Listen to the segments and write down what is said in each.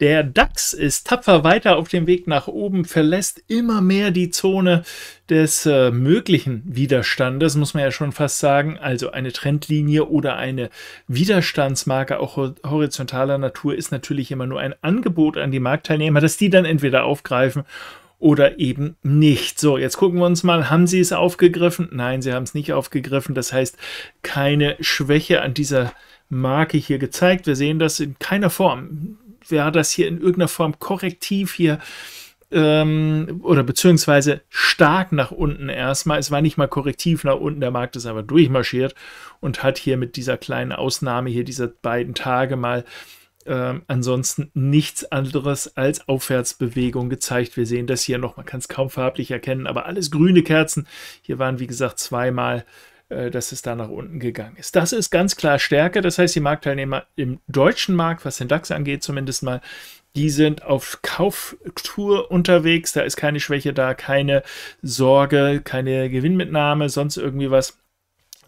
Der DAX ist tapfer weiter auf dem Weg nach oben, verlässt immer mehr die Zone des äh, möglichen Widerstandes, muss man ja schon fast sagen. Also eine Trendlinie oder eine Widerstandsmarke, auch horizontaler Natur, ist natürlich immer nur ein Angebot an die Marktteilnehmer, dass die dann entweder aufgreifen oder eben nicht. So, jetzt gucken wir uns mal, haben sie es aufgegriffen? Nein, sie haben es nicht aufgegriffen. Das heißt, keine Schwäche an dieser Marke hier gezeigt. Wir sehen das in keiner Form wäre das hier in irgendeiner Form korrektiv hier ähm, oder beziehungsweise stark nach unten erstmal. Es war nicht mal korrektiv nach unten, der Markt ist aber durchmarschiert und hat hier mit dieser kleinen Ausnahme hier dieser beiden Tage mal ähm, ansonsten nichts anderes als Aufwärtsbewegung gezeigt. Wir sehen das hier noch, man kann es kaum farblich erkennen, aber alles grüne Kerzen. Hier waren, wie gesagt, zweimal äh, dass es da nach unten gegangen ist. Das ist ganz klar Stärke. Das heißt, die Marktteilnehmer im deutschen Markt, was den DAX angeht, zumindest mal, die sind auf Kauftour unterwegs. Da ist keine Schwäche da, keine Sorge, keine Gewinnmitnahme, sonst irgendwie was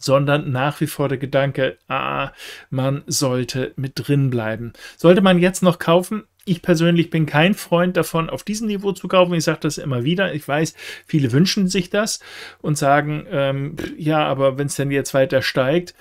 sondern nach wie vor der Gedanke, ah, man sollte mit drin bleiben. Sollte man jetzt noch kaufen, ich persönlich bin kein Freund davon, auf diesem Niveau zu kaufen. Ich sage das immer wieder. Ich weiß, viele wünschen sich das und sagen, ähm, ja, aber wenn es denn jetzt weiter steigt,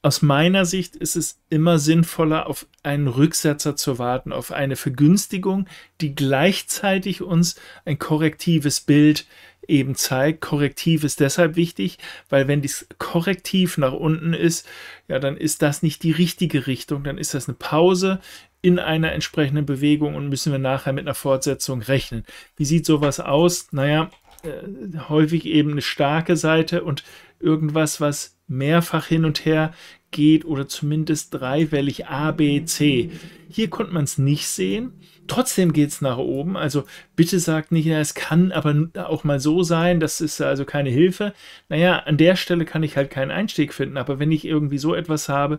aus meiner Sicht ist es immer sinnvoller, auf einen Rücksetzer zu warten, auf eine Vergünstigung, die gleichzeitig uns ein korrektives Bild eben zeigt. Korrektiv ist deshalb wichtig, weil wenn dies korrektiv nach unten ist, ja, dann ist das nicht die richtige Richtung, dann ist das eine Pause in einer entsprechenden Bewegung und müssen wir nachher mit einer Fortsetzung rechnen. Wie sieht sowas aus? Naja, äh, häufig eben eine starke Seite und irgendwas, was mehrfach hin und her geht oder zumindest dreiwellig A, B, C. Hier konnte man es nicht sehen. Trotzdem geht es nach oben. Also bitte sagt nicht, na, es kann aber auch mal so sein, das ist also keine Hilfe. Naja, an der Stelle kann ich halt keinen Einstieg finden. Aber wenn ich irgendwie so etwas habe,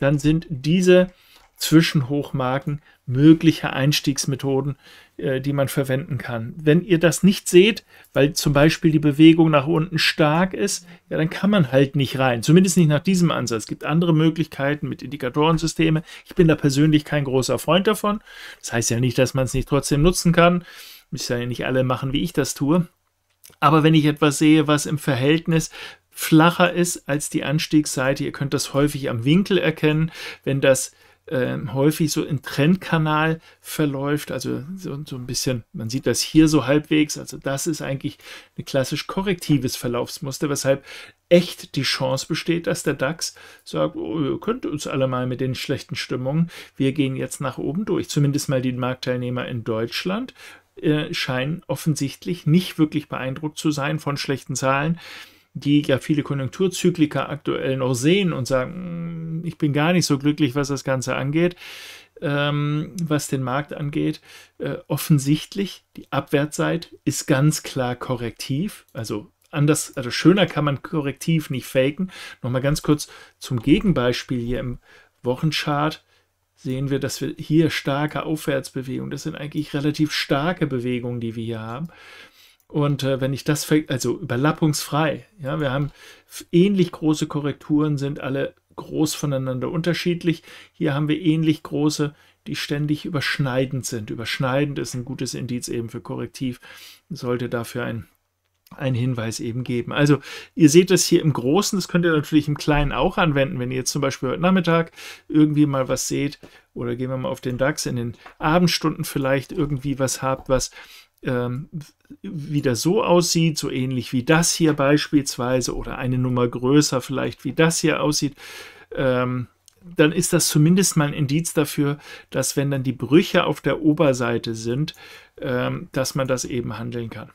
dann sind diese Zwischenhochmarken möglicher Einstiegsmethoden, äh, die man verwenden kann. Wenn ihr das nicht seht, weil zum Beispiel die Bewegung nach unten stark ist, ja, dann kann man halt nicht rein. Zumindest nicht nach diesem Ansatz. Es gibt andere Möglichkeiten mit Indikatorensysteme. Ich bin da persönlich kein großer Freund davon. Das heißt ja nicht, dass man es nicht trotzdem nutzen kann. Müssen ja nicht alle machen, wie ich das tue. Aber wenn ich etwas sehe, was im Verhältnis flacher ist als die Anstiegsseite, ihr könnt das häufig am Winkel erkennen, wenn das ähm, häufig so im Trendkanal verläuft, also so, so, ein bisschen, man sieht das hier so halbwegs, also das ist eigentlich ein klassisch korrektives Verlaufsmuster, weshalb echt die Chance besteht, dass der DAX sagt, oh, ihr könnt uns alle mal mit den schlechten Stimmungen, wir gehen jetzt nach oben durch. Zumindest mal die Marktteilnehmer in Deutschland äh, scheinen offensichtlich nicht wirklich beeindruckt zu sein von schlechten Zahlen die ja viele Konjunkturzykliker aktuell noch sehen und sagen, mm, ich bin gar nicht so glücklich, was das Ganze angeht, ähm, was den Markt angeht. Äh, offensichtlich, die Abwärtsseite ist ganz klar korrektiv, also anders, also schöner kann man korrektiv nicht faken. Nochmal ganz kurz zum Gegenbeispiel hier im Wochenchart sehen wir, dass wir hier starke Aufwärtsbewegungen, das sind eigentlich relativ starke Bewegungen, die wir hier haben. Und äh, wenn ich das, also überlappungsfrei, ja, wir haben ähnlich große Korrekturen, sind alle groß voneinander unterschiedlich. Hier haben wir ähnlich große, die ständig überschneidend sind. Überschneidend ist ein gutes Indiz eben für korrektiv, sollte dafür ein ein Hinweis eben geben. Also ihr seht das hier im Großen, das könnt ihr natürlich im Kleinen auch anwenden, wenn ihr jetzt zum Beispiel heute Nachmittag irgendwie mal was seht oder gehen wir mal auf den DAX in den Abendstunden vielleicht irgendwie was habt, was ähm, wieder so aussieht, so ähnlich wie das hier beispielsweise oder eine Nummer größer vielleicht wie das hier aussieht, ähm, dann ist das zumindest mal ein Indiz dafür, dass wenn dann die Brüche auf der Oberseite sind, ähm, dass man das eben handeln kann.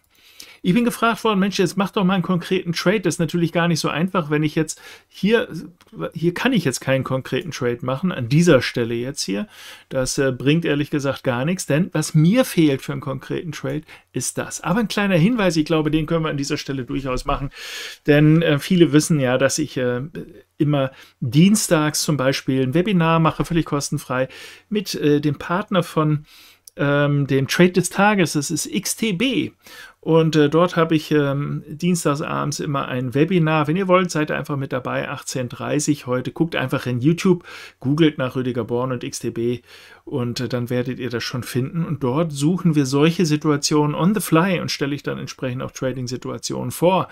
Ich bin gefragt worden, Mensch, jetzt mach doch mal einen konkreten Trade. Das ist natürlich gar nicht so einfach, wenn ich jetzt hier, hier kann ich jetzt keinen konkreten Trade machen, an dieser Stelle jetzt hier. Das äh, bringt ehrlich gesagt gar nichts, denn was mir fehlt für einen konkreten Trade, ist das. Aber ein kleiner Hinweis, ich glaube, den können wir an dieser Stelle durchaus machen, denn äh, viele wissen ja, dass ich äh, immer dienstags zum Beispiel ein Webinar mache, völlig kostenfrei, mit äh, dem Partner von ähm, dem Trade des Tages. Das ist XTB. Und äh, dort habe ich ähm, dienstagsabends immer ein Webinar. Wenn ihr wollt, seid einfach mit dabei. 18.30 Uhr heute. Guckt einfach in YouTube, googelt nach Rüdiger Born und XTB und äh, dann werdet ihr das schon finden. Und dort suchen wir solche Situationen on the fly und stelle ich dann entsprechend auch Trading-Situationen vor,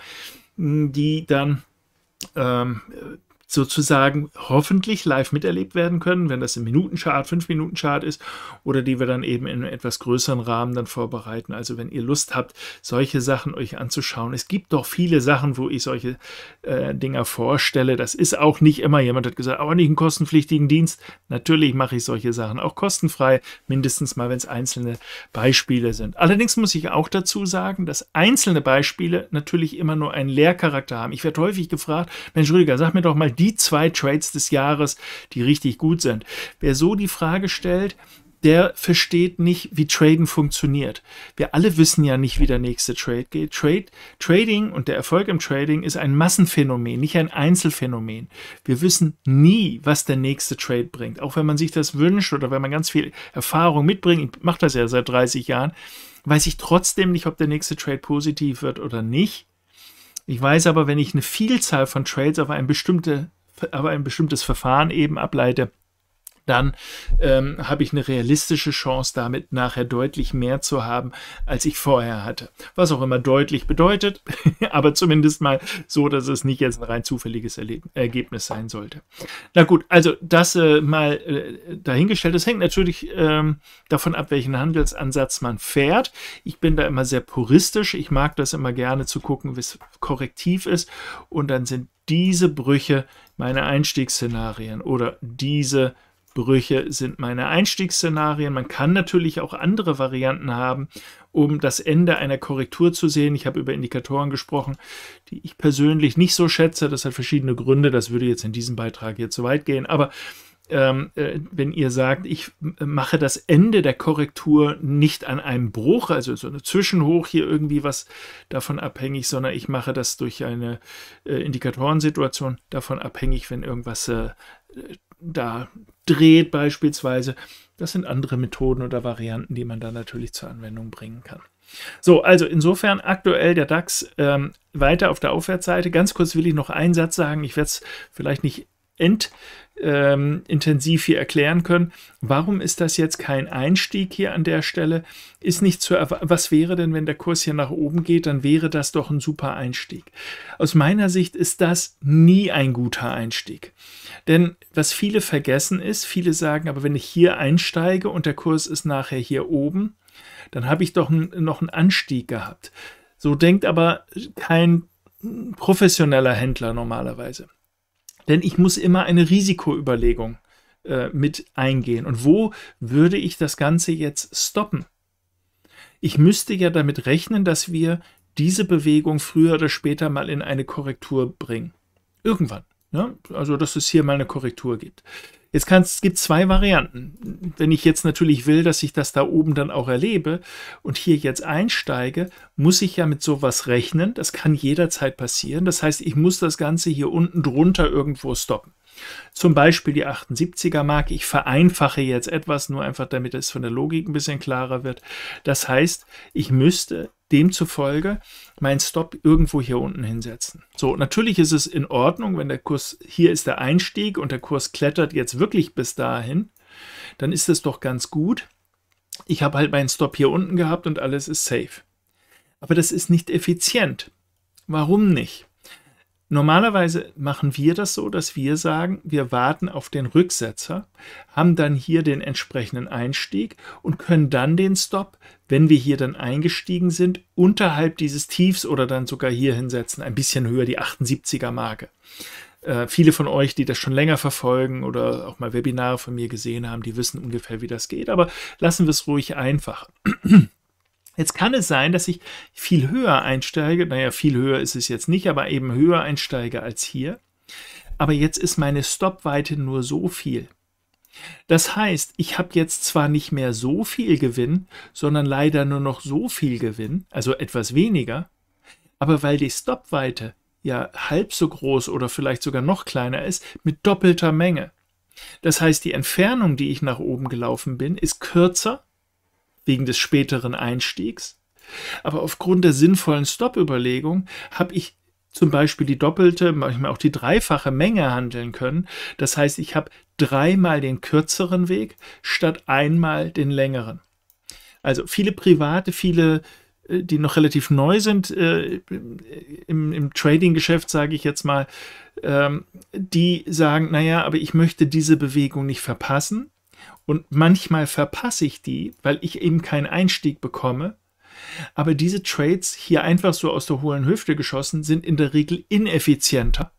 die dann ähm, sozusagen hoffentlich live miterlebt werden können, wenn das im Minutenchart, fünf Minuten Chart ist oder die wir dann eben in einem etwas größeren Rahmen dann vorbereiten. Also wenn ihr Lust habt, solche Sachen euch anzuschauen. Es gibt doch viele Sachen, wo ich solche äh, Dinger vorstelle. Das ist auch nicht immer jemand hat gesagt, aber nicht einen kostenpflichtigen Dienst. Natürlich mache ich solche Sachen auch kostenfrei, mindestens mal, wenn es einzelne Beispiele sind. Allerdings muss ich auch dazu sagen, dass einzelne Beispiele natürlich immer nur einen Lehrcharakter haben. Ich werde häufig gefragt, Mensch Rüdiger, sag mir doch mal die zwei Trades des Jahres, die richtig gut sind. Wer so die Frage stellt, der versteht nicht, wie Traden funktioniert. Wir alle wissen ja nicht, wie der nächste Trade geht. Trade, Trading und der Erfolg im Trading ist ein Massenphänomen, nicht ein Einzelfänomen. Wir wissen nie, was der nächste Trade bringt. Auch wenn man sich das wünscht oder wenn man ganz viel Erfahrung mitbringt, ich mache das ja seit 30 Jahren, weiß ich trotzdem nicht, ob der nächste Trade positiv wird oder nicht. Ich weiß aber, wenn ich eine Vielzahl von Trades auf ein, bestimmte, auf ein bestimmtes Verfahren eben ableite, dann ähm, habe ich eine realistische Chance, damit nachher deutlich mehr zu haben, als ich vorher hatte. Was auch immer deutlich bedeutet, aber zumindest mal so, dass es nicht jetzt ein rein zufälliges Erleb Ergebnis sein sollte. Na gut, also das äh, mal äh, dahingestellt. Das hängt natürlich ähm, davon ab, welchen Handelsansatz man fährt. Ich bin da immer sehr puristisch. Ich mag das immer gerne zu gucken, wie es korrektiv ist. Und dann sind diese Brüche meine Einstiegsszenarien oder diese Brüche sind meine Einstiegsszenarien. Man kann natürlich auch andere Varianten haben, um das Ende einer Korrektur zu sehen. Ich habe über Indikatoren gesprochen, die ich persönlich nicht so schätze. Das hat verschiedene Gründe. Das würde jetzt in diesem Beitrag hier zu weit gehen. Aber ähm, äh, wenn ihr sagt, ich äh, mache das Ende der Korrektur nicht an einem Bruch, also so eine Zwischenhoch hier irgendwie was davon abhängig, sondern ich mache das durch eine äh, Indikatorensituation davon abhängig, wenn irgendwas äh, da dreht beispielsweise. Das sind andere Methoden oder Varianten, die man da natürlich zur Anwendung bringen kann. So, also insofern aktuell der DAX ähm, weiter auf der Aufwärtsseite. Ganz kurz will ich noch einen Satz sagen. Ich werde es vielleicht nicht endintensiv ähm, hier erklären können. Warum ist das jetzt kein Einstieg hier an der Stelle? Ist nicht zu Was wäre denn, wenn der Kurs hier nach oben geht? Dann wäre das doch ein super Einstieg. Aus meiner Sicht ist das nie ein guter Einstieg. Denn was viele vergessen ist, viele sagen, aber wenn ich hier einsteige und der Kurs ist nachher hier oben, dann habe ich doch noch einen Anstieg gehabt. So denkt aber kein professioneller Händler normalerweise. Denn ich muss immer eine Risikoüberlegung äh, mit eingehen. Und wo würde ich das Ganze jetzt stoppen? Ich müsste ja damit rechnen, dass wir diese Bewegung früher oder später mal in eine Korrektur bringen. Irgendwann. Ne? Also, dass es hier mal eine Korrektur gibt. Jetzt kann, es gibt zwei Varianten. Wenn ich jetzt natürlich will, dass ich das da oben dann auch erlebe und hier jetzt einsteige, muss ich ja mit sowas rechnen. Das kann jederzeit passieren. Das heißt, ich muss das Ganze hier unten drunter irgendwo stoppen. Zum Beispiel die 78er Mark. Ich vereinfache jetzt etwas, nur einfach damit es von der Logik ein bisschen klarer wird. Das heißt, ich müsste demzufolge meinen Stop irgendwo hier unten hinsetzen. So, natürlich ist es in Ordnung, wenn der Kurs, hier ist der Einstieg und der Kurs klettert jetzt wirklich bis dahin, dann ist das doch ganz gut. Ich habe halt meinen Stop hier unten gehabt und alles ist safe. Aber das ist nicht effizient. Warum nicht? Normalerweise machen wir das so, dass wir sagen, wir warten auf den Rücksetzer, haben dann hier den entsprechenden Einstieg und können dann den Stop, wenn wir hier dann eingestiegen sind, unterhalb dieses Tiefs oder dann sogar hier hinsetzen, ein bisschen höher die 78er Marke. Äh, viele von euch, die das schon länger verfolgen oder auch mal Webinare von mir gesehen haben, die wissen ungefähr, wie das geht, aber lassen wir es ruhig einfach. Jetzt kann es sein, dass ich viel höher einsteige. Naja, viel höher ist es jetzt nicht, aber eben höher einsteige als hier. Aber jetzt ist meine Stoppweite nur so viel. Das heißt, ich habe jetzt zwar nicht mehr so viel Gewinn, sondern leider nur noch so viel Gewinn, also etwas weniger, aber weil die Stoppweite ja halb so groß oder vielleicht sogar noch kleiner ist, mit doppelter Menge. Das heißt, die Entfernung, die ich nach oben gelaufen bin, ist kürzer wegen des späteren Einstiegs. Aber aufgrund der sinnvollen Stop-Überlegung habe ich zum Beispiel die doppelte, manchmal auch die dreifache Menge handeln können. Das heißt, ich habe dreimal den kürzeren Weg statt einmal den längeren. Also viele private, viele, äh, die noch relativ neu sind äh, im, im Trading-Geschäft, sage ich jetzt mal, ähm, die sagen, naja, aber ich möchte diese Bewegung nicht verpassen. Und manchmal verpasse ich die, weil ich eben keinen Einstieg bekomme. Aber diese Trades hier einfach so aus der hohlen Hüfte geschossen sind in der Regel ineffizienter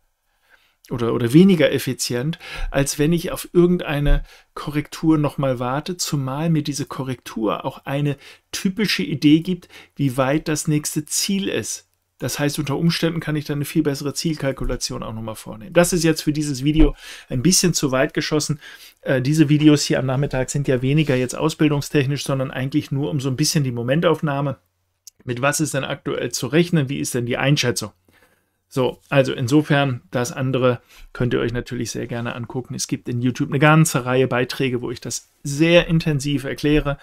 oder, oder weniger effizient, als wenn ich auf irgendeine Korrektur nochmal warte, zumal mir diese Korrektur auch eine typische Idee gibt, wie weit das nächste Ziel ist. Das heißt, unter Umständen kann ich dann eine viel bessere Zielkalkulation auch nochmal vornehmen. Das ist jetzt für dieses Video ein bisschen zu weit geschossen. Äh, diese Videos hier am Nachmittag sind ja weniger jetzt ausbildungstechnisch, sondern eigentlich nur um so ein bisschen die Momentaufnahme. Mit was ist denn aktuell zu rechnen? Wie ist denn die Einschätzung? So, also insofern, das andere könnt ihr euch natürlich sehr gerne angucken. Es gibt in YouTube eine ganze Reihe Beiträge, wo ich das sehr intensiv erkläre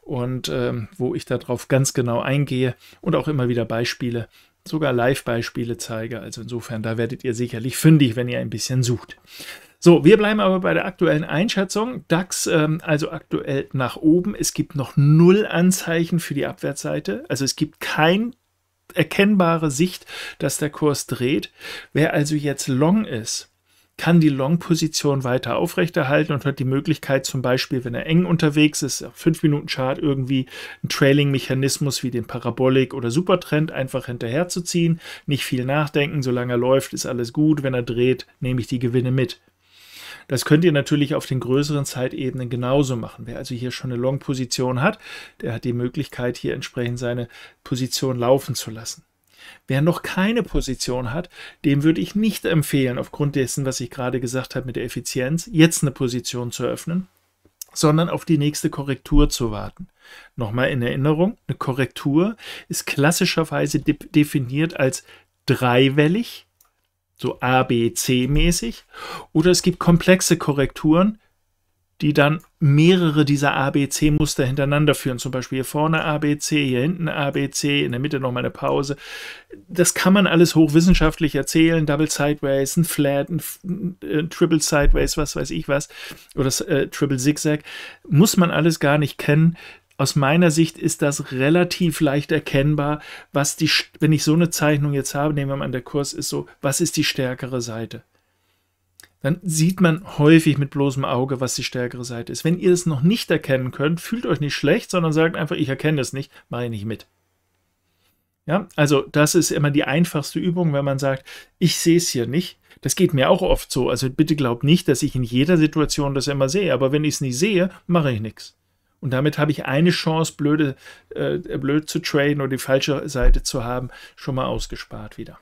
und ähm, wo ich darauf ganz genau eingehe und auch immer wieder Beispiele sogar Live-Beispiele zeige. Also insofern, da werdet ihr sicherlich fündig, wenn ihr ein bisschen sucht. So, wir bleiben aber bei der aktuellen Einschätzung. DAX ähm, also aktuell nach oben. Es gibt noch null Anzeichen für die Abwärtsseite. Also es gibt kein erkennbare Sicht, dass der Kurs dreht. Wer also jetzt long ist, kann die Long-Position weiter aufrechterhalten und hat die Möglichkeit, zum Beispiel, wenn er eng unterwegs ist, auf 5 minuten chart irgendwie einen Trailing-Mechanismus wie den Parabolik oder Supertrend einfach hinterherzuziehen. Nicht viel nachdenken, solange er läuft, ist alles gut. Wenn er dreht, nehme ich die Gewinne mit. Das könnt ihr natürlich auf den größeren Zeitebenen genauso machen. Wer also hier schon eine Long-Position hat, der hat die Möglichkeit, hier entsprechend seine Position laufen zu lassen. Wer noch keine Position hat, dem würde ich nicht empfehlen, aufgrund dessen, was ich gerade gesagt habe mit der Effizienz, jetzt eine Position zu öffnen, sondern auf die nächste Korrektur zu warten. Nochmal in Erinnerung, eine Korrektur ist klassischerweise de definiert als dreiwellig, so abc mäßig, oder es gibt komplexe Korrekturen, die dann mehrere dieser ABC-Muster hintereinander führen. Zum Beispiel hier vorne ABC, hier hinten ABC, in der Mitte nochmal eine Pause. Das kann man alles hochwissenschaftlich erzählen. Double Sideways, ein Flat, ein, äh, Triple Sideways, was weiß ich was. Oder äh, Triple Zigzag. Muss man alles gar nicht kennen aus meiner Sicht ist das relativ leicht erkennbar, was die, wenn ich so eine Zeichnung jetzt habe, nehmen wir mal an, der Kurs ist so, was ist die stärkere Seite? dann sieht man häufig mit bloßem Auge, was die stärkere Seite ist. Wenn ihr es noch nicht erkennen könnt, fühlt euch nicht schlecht, sondern sagt einfach, ich erkenne es nicht, mache ich nicht mit. Ja, also das ist immer die einfachste Übung, wenn man sagt, ich sehe es hier nicht. Das geht mir auch oft so. Also bitte glaubt nicht, dass ich in jeder Situation das immer sehe. Aber wenn ich es nicht sehe, mache ich nichts. Und damit habe ich eine Chance, blöde, äh, blöd zu traden oder die falsche Seite zu haben, schon mal ausgespart wieder.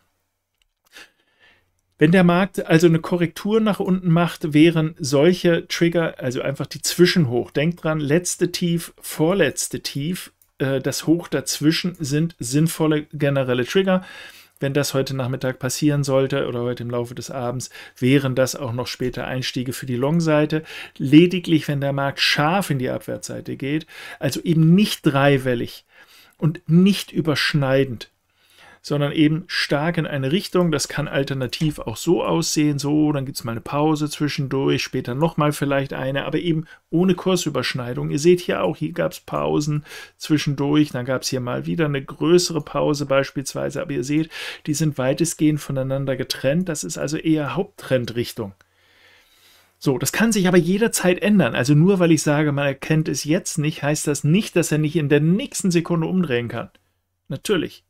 Wenn der Markt also eine Korrektur nach unten macht, wären solche Trigger, also einfach die Zwischenhoch, denkt dran, letzte Tief, vorletzte Tief, äh, das Hoch dazwischen sind sinnvolle generelle Trigger. Wenn das heute Nachmittag passieren sollte oder heute im Laufe des Abends, wären das auch noch später Einstiege für die Long-Seite. Lediglich, wenn der Markt scharf in die Abwärtsseite geht, also eben nicht dreiwellig und nicht überschneidend, sondern eben stark in eine Richtung. Das kann alternativ auch so aussehen, so, dann gibt es mal eine Pause zwischendurch, später nochmal vielleicht eine, aber eben ohne Kursüberschneidung. Ihr seht hier auch, hier gab es Pausen zwischendurch, dann gab es hier mal wieder eine größere Pause beispielsweise, aber ihr seht, die sind weitestgehend voneinander getrennt. Das ist also eher Haupttrendrichtung. So, das kann sich aber jederzeit ändern. Also nur weil ich sage, man erkennt es jetzt nicht, heißt das nicht, dass er nicht in der nächsten Sekunde umdrehen kann. Natürlich.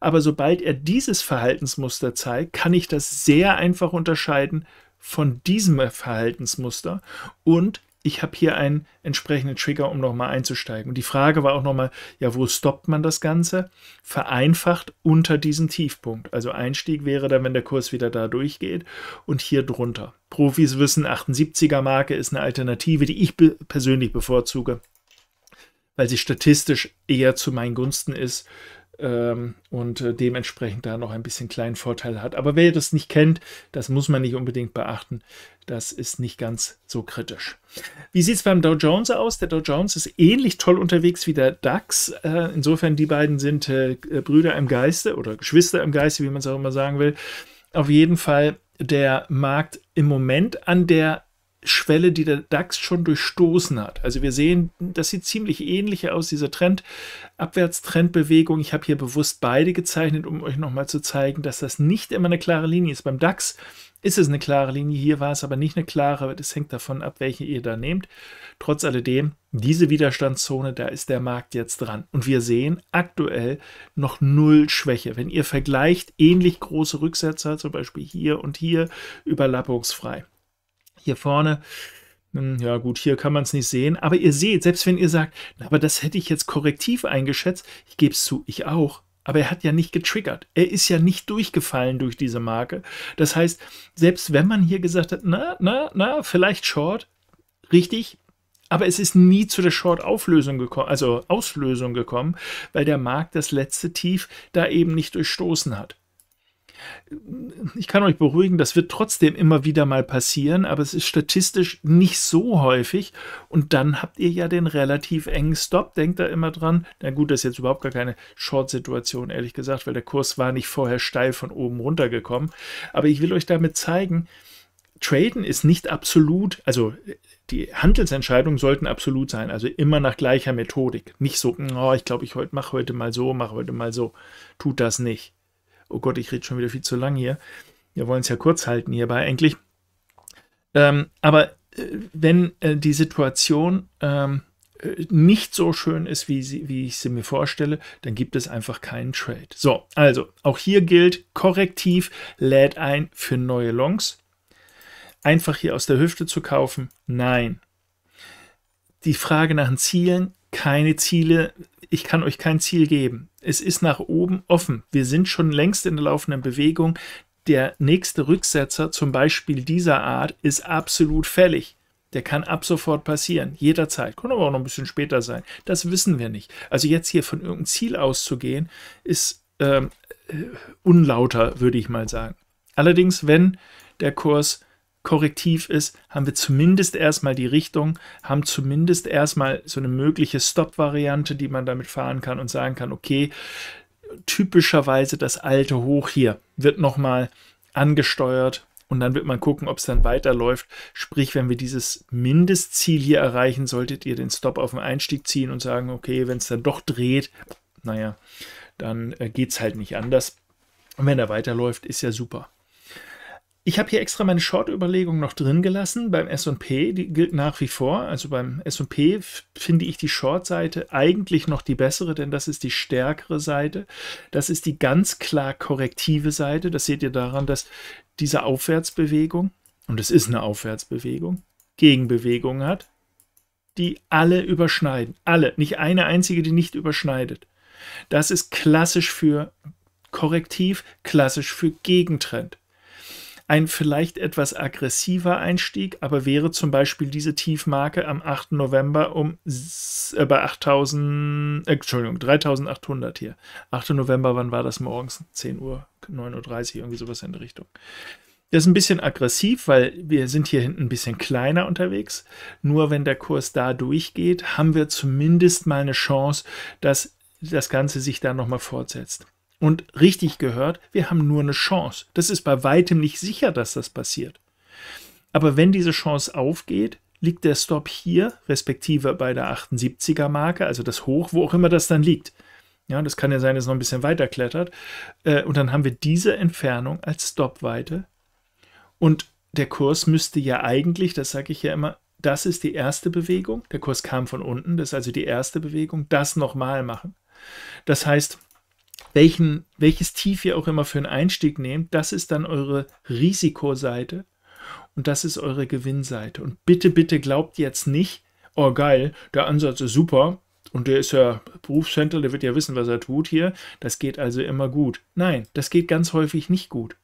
Aber sobald er dieses Verhaltensmuster zeigt, kann ich das sehr einfach unterscheiden von diesem Verhaltensmuster. Und ich habe hier einen entsprechenden Trigger, um nochmal einzusteigen. Und die Frage war auch nochmal, ja, wo stoppt man das Ganze? Vereinfacht unter diesem Tiefpunkt. Also Einstieg wäre dann, wenn der Kurs wieder da durchgeht und hier drunter. Profis wissen, 78er Marke ist eine Alternative, die ich persönlich bevorzuge, weil sie statistisch eher zu meinen Gunsten ist ähm, und äh, dementsprechend da noch ein bisschen kleinen Vorteil hat. Aber wer das nicht kennt, das muss man nicht unbedingt beachten. Das ist nicht ganz so kritisch. Wie sieht es beim Dow Jones aus? Der Dow Jones ist ähnlich toll unterwegs wie der DAX. Äh, insofern, die beiden sind äh, Brüder im Geiste oder Geschwister im Geiste, wie man es auch immer sagen will. Auf jeden Fall der Markt im Moment an der Schwelle, die der DAX schon durchstoßen hat. Also wir sehen, das sieht ziemlich ähnlich aus, diese Trend, Abwärtstrendbewegung. Ich habe hier bewusst beide gezeichnet, um euch nochmal zu zeigen, dass das nicht immer eine klare Linie ist. Beim DAX ist es eine klare Linie, hier war es aber nicht eine klare, das hängt davon ab, welche ihr da nehmt. Trotz alledem, diese Widerstandszone, da ist der Markt jetzt dran. Und wir sehen aktuell noch null Schwäche. Wenn ihr vergleicht, ähnlich große Rücksetzer, zum Beispiel hier und hier, überlappungsfrei hier vorne. Hm, ja, gut, hier kann man es nicht sehen, aber ihr seht, selbst wenn ihr sagt, na, aber das hätte ich jetzt korrektiv eingeschätzt, ich gebe es zu, ich auch, aber er hat ja nicht getriggert. Er ist ja nicht durchgefallen durch diese Marke. Das heißt, selbst wenn man hier gesagt hat, na, na, na, vielleicht Short, richtig, aber es ist nie zu der Short-Auflösung gekommen, also Auslösung gekommen, weil der Markt das letzte Tief da eben nicht durchstoßen hat ich kann euch beruhigen, das wird trotzdem immer wieder mal passieren, aber es ist statistisch nicht so häufig. Und dann habt ihr ja den relativ engen Stop. Denkt da immer dran. Na gut, das ist jetzt überhaupt gar keine Short-Situation, ehrlich gesagt, weil der Kurs war nicht vorher steil von oben runtergekommen. Aber ich will euch damit zeigen, Traden ist nicht absolut, also die Handelsentscheidungen sollten absolut sein, also immer nach gleicher Methodik. Nicht so, oh, ich glaube, ich heute mache heute mal so, mache heute mal so. Tut das nicht. Oh Gott, ich rede schon wieder viel zu lang hier. Wir wollen es ja kurz halten hierbei eigentlich. Ähm, aber äh, wenn äh, die Situation ähm, äh, nicht so schön ist, wie, sie, wie ich sie mir vorstelle, dann gibt es einfach keinen Trade. So, also auch hier gilt, korrektiv lädt ein für neue Longs. Einfach hier aus der Hüfte zu kaufen, nein. Die Frage nach den Zielen, keine Ziele, ich kann euch kein Ziel geben. Es ist nach oben offen. Wir sind schon längst in der laufenden Bewegung. Der nächste Rücksetzer, zum Beispiel dieser Art, ist absolut fällig. Der kann ab sofort passieren, jederzeit. Kann aber auch noch ein bisschen später sein. Das wissen wir nicht. Also jetzt hier von irgendeinem Ziel auszugehen, ist ähm, äh, unlauter, würde ich mal sagen. Allerdings, wenn der Kurs korrektiv ist, haben wir zumindest erstmal die Richtung, haben zumindest erstmal so eine mögliche Stop-Variante, die man damit fahren kann und sagen kann, okay, typischerweise das alte Hoch hier wird nochmal angesteuert und dann wird man gucken, ob es dann weiterläuft. Sprich, wenn wir dieses Mindestziel hier erreichen, solltet ihr den Stop auf den Einstieg ziehen und sagen, okay, wenn es dann doch dreht, naja, dann äh, geht es halt nicht anders. Und wenn er weiterläuft, ist ja super. Ich habe hier extra meine Short-Überlegung noch drin gelassen beim SP. Die gilt nach wie vor. Also beim SP finde ich die Short-Seite eigentlich noch die bessere, denn das ist die stärkere Seite. Das ist die ganz klar korrektive Seite. Das seht ihr daran, dass diese Aufwärtsbewegung, und es ist eine Aufwärtsbewegung, Gegenbewegung hat, die alle überschneiden. Alle. Nicht eine einzige, die nicht überschneidet. Das ist klassisch für korrektiv, klassisch für Gegentrend. Ein vielleicht etwas aggressiver Einstieg, aber wäre zum Beispiel diese Tiefmarke am 8. November um äh, bei 8000, äh, Entschuldigung, 3800 hier. 8. November, wann war das morgens? 10 Uhr, 9.30 Uhr, irgendwie sowas in der Richtung. Das ist ein bisschen aggressiv, weil wir sind hier hinten ein bisschen kleiner unterwegs. Nur wenn der Kurs da durchgeht, haben wir zumindest mal eine Chance, dass das Ganze sich da nochmal fortsetzt. Und richtig gehört, wir haben nur eine Chance. Das ist bei weitem nicht sicher, dass das passiert. Aber wenn diese Chance aufgeht, liegt der Stop hier, respektive bei der 78er Marke, also das Hoch, wo auch immer das dann liegt. Ja, das kann ja sein, dass es noch ein bisschen weiter klettert. Äh, und dann haben wir diese Entfernung als Stopweite. Und der Kurs müsste ja eigentlich, das sage ich ja immer, das ist die erste Bewegung. Der Kurs kam von unten, das ist also die erste Bewegung. Das nochmal machen. Das heißt, welchen, welches Tief ihr auch immer für einen Einstieg nehmt, das ist dann eure Risikoseite und das ist eure Gewinnseite. Und bitte, bitte glaubt jetzt nicht, oh geil, der Ansatz ist super und der ist ja Berufscenter, der wird ja wissen, was er tut hier, das geht also immer gut. Nein, das geht ganz häufig nicht gut.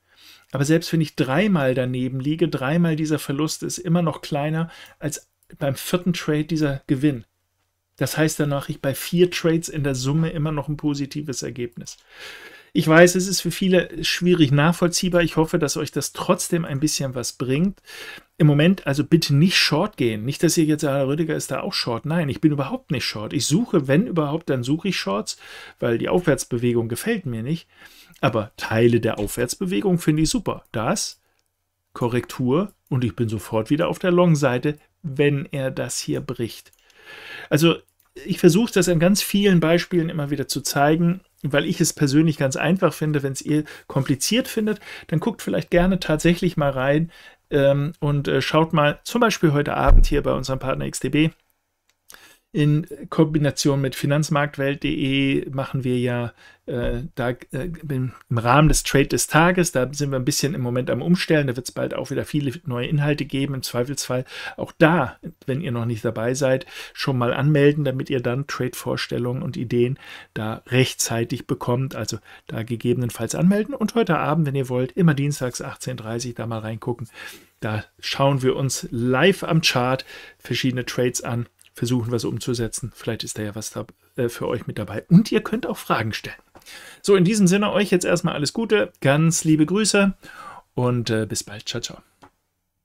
Aber selbst wenn ich dreimal daneben liege, dreimal dieser Verlust ist immer noch kleiner als beim vierten Trade dieser Gewinn. Das heißt, danach ich bei vier Trades in der Summe immer noch ein positives Ergebnis. Ich weiß, es ist für viele schwierig nachvollziehbar. Ich hoffe, dass euch das trotzdem ein bisschen was bringt. Im Moment also bitte nicht short gehen. Nicht, dass ihr jetzt sagt, ah, Rüdiger ist da auch short. Nein, ich bin überhaupt nicht short. Ich suche, wenn überhaupt, dann suche ich Shorts, weil die Aufwärtsbewegung gefällt mir nicht. Aber Teile der Aufwärtsbewegung finde ich super. Das, Korrektur und ich bin sofort wieder auf der Long-Seite, wenn er das hier bricht. Also ich versuche das an ganz vielen Beispielen immer wieder zu zeigen, weil ich es persönlich ganz einfach finde. Wenn es ihr kompliziert findet, dann guckt vielleicht gerne tatsächlich mal rein ähm, und äh, schaut mal zum Beispiel heute Abend hier bei unserem Partner XDB in Kombination mit Finanzmarktwelt.de machen wir ja äh, da äh, im Rahmen des Trade des Tages, da sind wir ein bisschen im Moment am Umstellen, da wird es bald auch wieder viele neue Inhalte geben, im Zweifelsfall auch da, wenn ihr noch nicht dabei seid, schon mal anmelden, damit ihr dann Trade-Vorstellungen und Ideen da rechtzeitig bekommt, also da gegebenenfalls anmelden und heute Abend, wenn ihr wollt, immer dienstags 18.30 Uhr da mal reingucken, da schauen wir uns live am Chart verschiedene Trades an versuchen was umzusetzen. Vielleicht ist da ja was da, äh, für euch mit dabei. Und ihr könnt auch Fragen stellen. So, in diesem Sinne euch jetzt erstmal alles Gute, ganz liebe Grüße und äh, bis bald. Ciao, ciao.